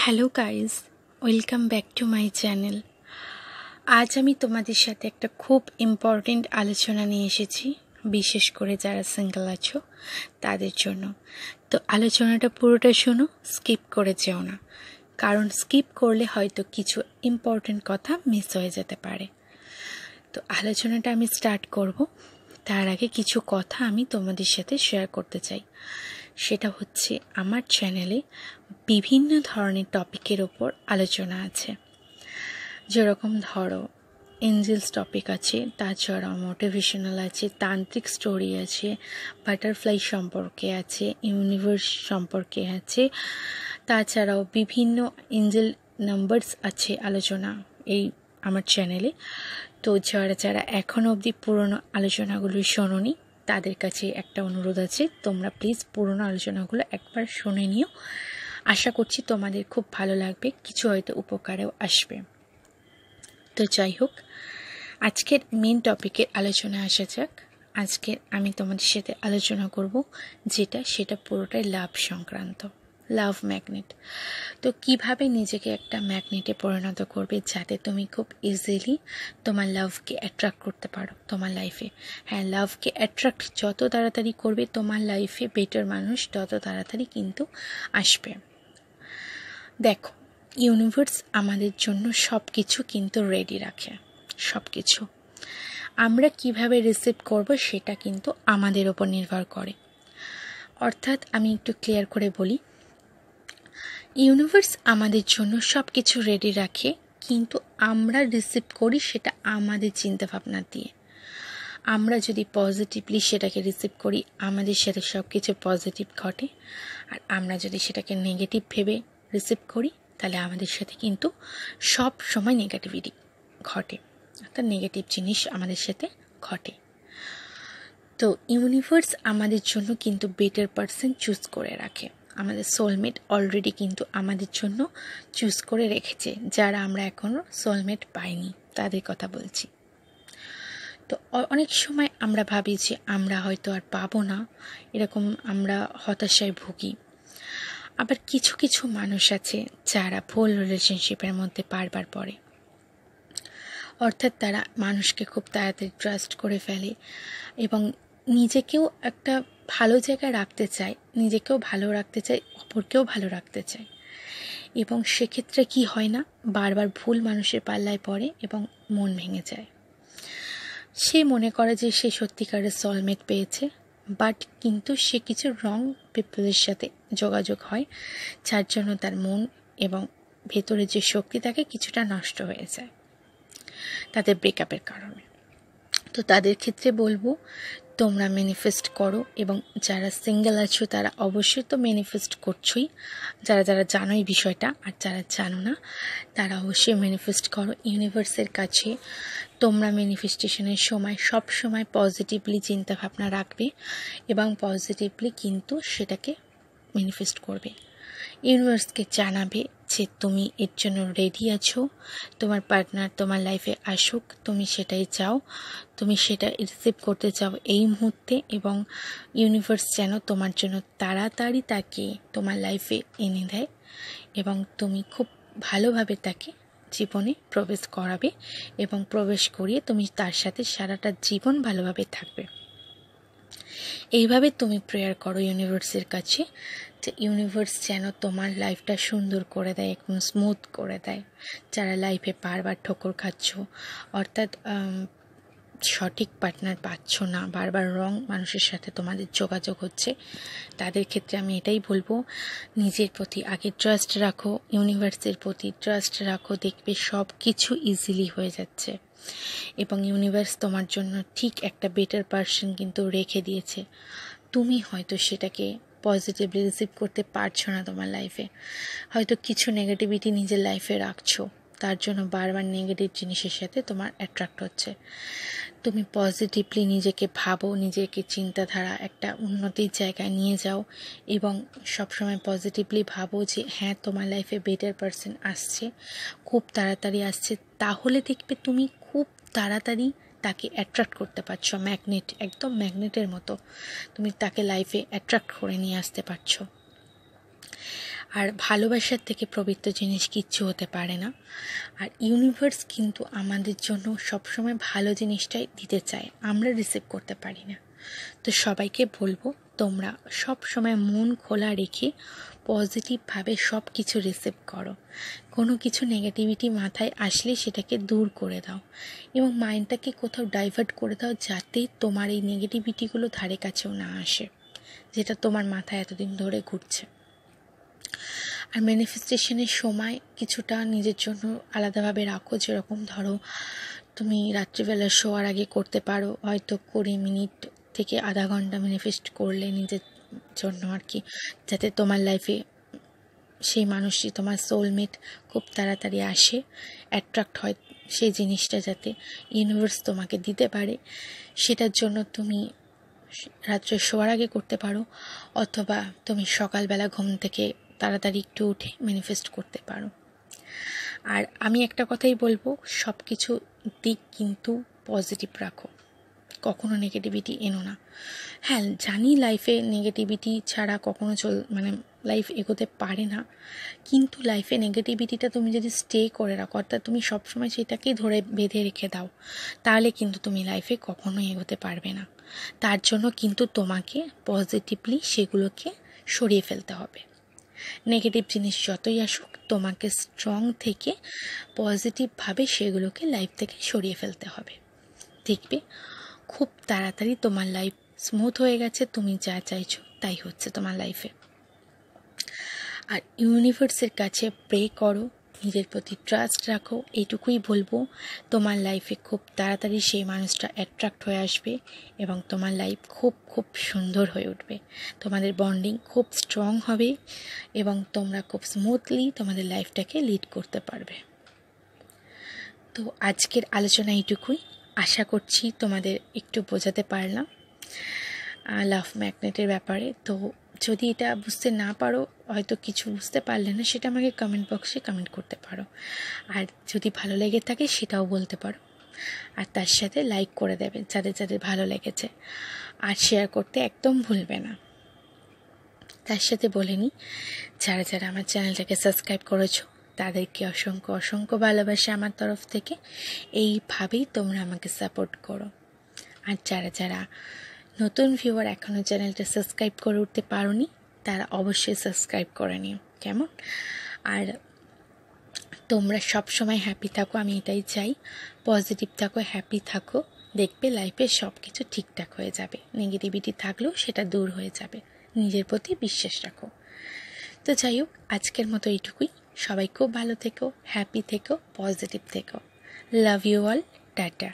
hello guys welcome back to my channel আজ আমি তোমাদের সাথে একটা খুব ইম্পর্টেন্ট আলোচনা নিয়ে এসেছি বিশেষ করে যারা সিঙ্গেল আছো তাদের জন্য তো আলোচনাটা পুরোটা শোনো স্কিপ করে যেও না কারণ স্কিপ করলে হয়তো কিছু ইম্পর্টেন্ট কথা মিস হয়ে যেতে পারে তো আলোচনাটা আমি স্টার্ট করব তার আগে কিছু কথা আমি তোমাদের সাথে শেয়ার করতে চাই সেটা হচ্ছে আমার চ্যানেলে বিভিন্ন ধরনের টপিকের ওপর আলোচনা আছে যেরকম ধরো এঞ্জেলস টপিক আছে তাছাড়া মোটিভেশনাল আছে তান্ত্রিক স্টোরি আছে বাটারফ্লাই সম্পর্কে আছে ইউনিভার্স সম্পর্কে আছে তাছাড়াও বিভিন্ন এঞ্জেল নাম্বারস আছে আলোচনা এই আমার চ্যানেলে তো যারা যারা এখনও অবধি পুরনো আলোচনাগুলো শোনোনি তাদের কাছে একটা অনুরোধ আছে তোমরা প্লিজ পুরনো আলোচনাগুলো একবার শুনে নিও আশা করছি তোমাদের খুব ভালো লাগবে কিছু হয়তো উপকারেও আসবে তো যাই হোক আজকের মেন টপিকের আলোচনা আসা যাক আজকে আমি তোমাদের সাথে আলোচনা করব যেটা সেটা পুরোটাই লাভ সংক্রান্ত লাভ ম্যাগনেট তো কিভাবে নিজেকে একটা ম্যাগনেটে পরিণত করবে যাতে তুমি খুব ইজিলি তোমার লাভকে অ্যাট্রাক্ট করতে পারো তোমার লাইফে হ্যাঁ লাভকে অ্যাট্রাক্ট যত তাড়াতাড়ি করবে তোমার লাইফে বেটার মানুষ তত তাড়াতাড়ি কিন্তু আসবে দেখো ইউনিভার্স আমাদের জন্য সব কিছু কিন্তু রেডি রাখে সব কিছু আমরা কিভাবে রিসিভ করব সেটা কিন্তু আমাদের ওপর নির্ভর করে অর্থাৎ আমি একটু ক্লিয়ার করে বলি ইউনিভার্স আমাদের জন্য সব কিছু রেডি রাখে কিন্তু আমরা রিসিভ করি সেটা আমাদের চিন্তাভাবনা দিয়ে আমরা যদি পজিটিভলি সেটাকে রিসিভ করি আমাদের সাথে সব কিছু পজিটিভ ঘটে আর আমরা যদি সেটাকে নেগেটিভ ভেবে রিসিভ করি তাহলে আমাদের সাথে কিন্তু সব সময় নেগেটিভিটি ঘটে অর্থাৎ নেগেটিভ জিনিস আমাদের সাথে ঘটে তো ইউনিভার্স আমাদের জন্য কিন্তু বেটার পার্সন চুজ করে রাখে আমাদের সোলমেট অলরেডি কিন্তু আমাদের জন্য চুজ করে রেখেছে যারা আমরা এখনও সোলমেট পাইনি তাদের কথা বলছি তো অনেক সময় আমরা ভাবি যে আমরা হয়তো আর পাবো না এরকম আমরা হতাশায় ভুগি আবার কিছু কিছু মানুষ আছে যারা ভুল রিলেশনশিপের মধ্যে বারবার পড়ে অর্থাৎ তারা মানুষকে খুব তাড়াতাড়ি ট্রাস্ট করে ফেলে এবং নিজেকেও একটা ভালো জায়গায় রাখতে চাই নিজেকেও ভালো রাখতে চাই অপরকেও ভালো রাখতে চাই এবং সেক্ষেত্রে কি হয় না বারবার ভুল মানুষের পাল্লায় পড়ে এবং মন ভেঙে যায় সে মনে করে যে সে সত্যিকারের সলমেট পেয়েছে বাট কিন্তু সে কিছু রং পিপলের সাথে যোগাযোগ হয় যার জন্য তার মন এবং ভেতরে যে শক্তি থাকে কিছুটা নষ্ট হয়ে যায় তাদের ব্রেকআপের কারণে তো তাদের ক্ষেত্রে বলবো তোমরা ম্যানিফেস্ট করো এবং যারা সিঙ্গেল আছো তারা অবশ্যই তো ম্যানিফেস্ট করছোই যারা যারা জানো এই বিষয়টা আর যারা জানো না তারা অবশ্যই ম্যানিফেস্ট করো ইউনিভার্সের কাছে তোমরা ম্যানিফেস্টেশনের সময় সব সময় পজিটিভলি চিন্তাভাবনা রাখবে এবং পজিটিভলি কিন্তু সেটাকে ম্যানিফেস্ট করবে ইউনিভার্সকে জানাবে যে তুমি এর জন্য রেডি আছো তোমার পার্টনার তোমার লাইফে আসুক তুমি সেটাই চাও তুমি সেটা রিসিভ করতে চাও এই মুহূর্তে এবং ইউনিভার্স যেন তোমার জন্য তাড়াতাড়ি তাকে তোমার লাইফে এনে দেয় এবং তুমি খুব ভালোভাবে তাকে জীবনে প্রবেশ করাবে এবং প্রবেশ করিয়ে তুমি তার সাথে সারাটা জীবন ভালোভাবে থাকবে এইভাবে তুমি প্রেয়ার করো ইউনিভার্সের কাছে যে ইউনিভার্স যেন তোমার লাইফটা সুন্দর করে দেয় একদম স্মুথ করে দেয় যারা লাইফে বারবার ঠোকর খাচ্ছ অর্থাৎ সঠিক পার্টনার পাচ্ছ না বারবার রং মানুষের সাথে তোমাদের যোগাযোগ হচ্ছে তাদের ক্ষেত্রে আমি এটাই বলবো নিজের প্রতি আগে ট্রাস্ট রাখো ইউনিভার্সের প্রতি ট্রাস্ট রাখো দেখবে সব কিছু ইজিলি হয়ে যাচ্ছে এবং ইউনিভার্স তোমার জন্য ঠিক একটা বেটার পার্সন কিন্তু রেখে দিয়েছে তুমি হয়তো সেটাকে পজিটিভলি রিসিভ করতে পারছো না তোমার লাইফে হয়তো কিছু নেগেটিভিটি নিজের লাইফে রাখছো তার জন্য বারবার নেগেটিভ জিনিসের সাথে তোমার অ্যাট্রাক্ট হচ্ছে তুমি পজিটিভলি নিজেকে ভাবো নিজেকে চিন্তাধারা একটা উন্নতির জায়গায় নিয়ে যাও এবং সবসময় পজিটিভলি ভাবো যে হ্যাঁ তোমার লাইফে বেটার পারসন আসছে খুব তাড়াতাড়ি আসছে তাহলে দেখবে তুমি খুব তাড়াতাড়ি তাকে অ্যাট্রাক্ট করতে পারছো ম্যাগনেট একদম ম্যাগনেটের মতো তুমি তাকে লাইফে অ্যাট্রাক্ট করে নিয়ে আসতে পারছো আর ভালোবাসার থেকে পবিত্র জিনিস কিচ্ছু হতে পারে না আর ইউনিভার্স কিন্তু আমাদের জন্য সবসময় ভালো জিনিসটাই দিতে চায় আমরা রিসিভ করতে পারি না তো সবাইকে বলবো তোমরা সব সময় মন খোলা রেখে পজিটিভভাবে সব কিছু রিসিভ করো কোনো কিছু নেগেটিভিটি মাথায় আসলে সেটাকে দূর করে দাও এবং মাইন্ডটাকে কোথাও ডাইভার্ট করে দাও যাতে তোমার এই নেগেটিভিটিগুলো ধারে কাছেও না আসে যেটা তোমার মাথায় এতদিন ধরে ঘুরছে আর ম্যানিফেস্টেশনের সময় কিছুটা নিজের জন্য আলাদাভাবে রাখো যেরকম ধরো তুমি রাত্রিবেলা শোয়ার আগে করতে পারো হয়তো কুড়ি মিনিট থেকে আধা ঘন্টা ম্যানিফেস্ট করলে নিজের জন্য আর কি যাতে তোমার লাইফে সেই মানুষটি তোমার সোলমেট খুব তাড়াতাড়ি আসে অ্যাট্রাক্ট হয় সেই জিনিসটা যাতে ইউনিভার্স তোমাকে দিতে পারে সেটার জন্য তুমি রাত্রে শোয়ার আগে করতে পারো অথবা তুমি সকালবেলা ঘুম থেকে তাড়াতাড়ি একটু উঠে ম্যানিফেস্ট করতে পারো আর আমি একটা কথাই বলবো সব কিছু দিক কিন্তু পজিটিভ রাখো কখনো নেগেটিভিটি এনো না হ্যাঁ জানি লাইফে নেগেটিভিটি ছাড়া কখনো চল মানে লাইফ এগোতে পারে না কিন্তু লাইফে নেগেটিভিটিটা তুমি যদি স্টে করে রাখো অর্থাৎ তুমি সবসময় সেটাকেই ধরে বেঁধে রেখে দাও তাহলে কিন্তু তুমি লাইফে কখনো এগোতে পারবে না তার জন্য কিন্তু তোমাকে পজিটিভলি সেগুলোকে সরিয়ে ফেলতে হবে নেগেটিভ জিনিস যতই আসুক তোমাকে স্ট্রং থেকে পজিটিভভাবে সেগুলোকে লাইফ থেকে সরিয়ে ফেলতে হবে দেখবে খুব তাড়াতাড়ি তোমার লাইফ স্মুথ হয়ে গেছে তুমি যা চাইছো তাই হচ্ছে তোমার লাইফে আর ইউনিভার্সের কাছে প্রে করো নিজের প্রতি ট্রাস্ট রাখো এইটুকুই বলবো তোমার লাইফে খুব তাড়াতাড়ি সেই মানুষটা অ্যাট্রাক্ট হয়ে আসবে এবং তোমার লাইফ খুব খুব সুন্দর হয়ে উঠবে তোমাদের বন্ডিং খুব স্ট্রং হবে এবং তোমরা খুব স্মুথলি তোমাদের লাইফটাকে লিড করতে পারবে তো আজকের আলোচনা এইটুকুই আশা করছি তোমাদের একটু বোঝাতে পারলাম লাভ ম্যাগনেটের ব্যাপারে তো যদি এটা বুঝতে না পারো হয়তো কিছু বুঝতে পারলে না সেটা আমাকে কমেন্ট বক্সে কমেন্ট করতে পারো আর যদি ভালো লেগে থাকে সেটাও বলতে পারো আর তার সাথে লাইক করে দেবে যাদের যাদের ভালো লেগেছে আর শেয়ার করতে একদম ভুলবে না তার সাথে বলে নিই যারা যারা আমার চ্যানেলটাকে সাবস্ক্রাইব করেছো তাদেরকে অসংখ্য অসংখ্য ভালোবাসা আমার তরফ থেকে এইভাবেই তোমরা আমাকে সাপোর্ট করো আর যারা যারা নতুন ভিউয়ার এখনও চ্যানেলটা সাবস্ক্রাইব করে উঠতে নি তারা অবশ্যই সাবস্ক্রাইব করে নিও কেমন আর তোমরা সব সময় হ্যাপি থাকো আমি এটাই চাই পজিটিভ থাকো হ্যাপি থাকো দেখবে লাইফে সব কিছু ঠিকঠাক হয়ে যাবে নেগেটিভিটি থাকলেও সেটা দূর হয়ে যাবে নিজের প্রতি বিশ্বাস রাখো তো যাই হোক আজকের মতো এইটুকুই সবাই খুব ভালো থেকো হ্যাপি থেকো পজিটিভ থেকো লাভ ইউ অল টাটা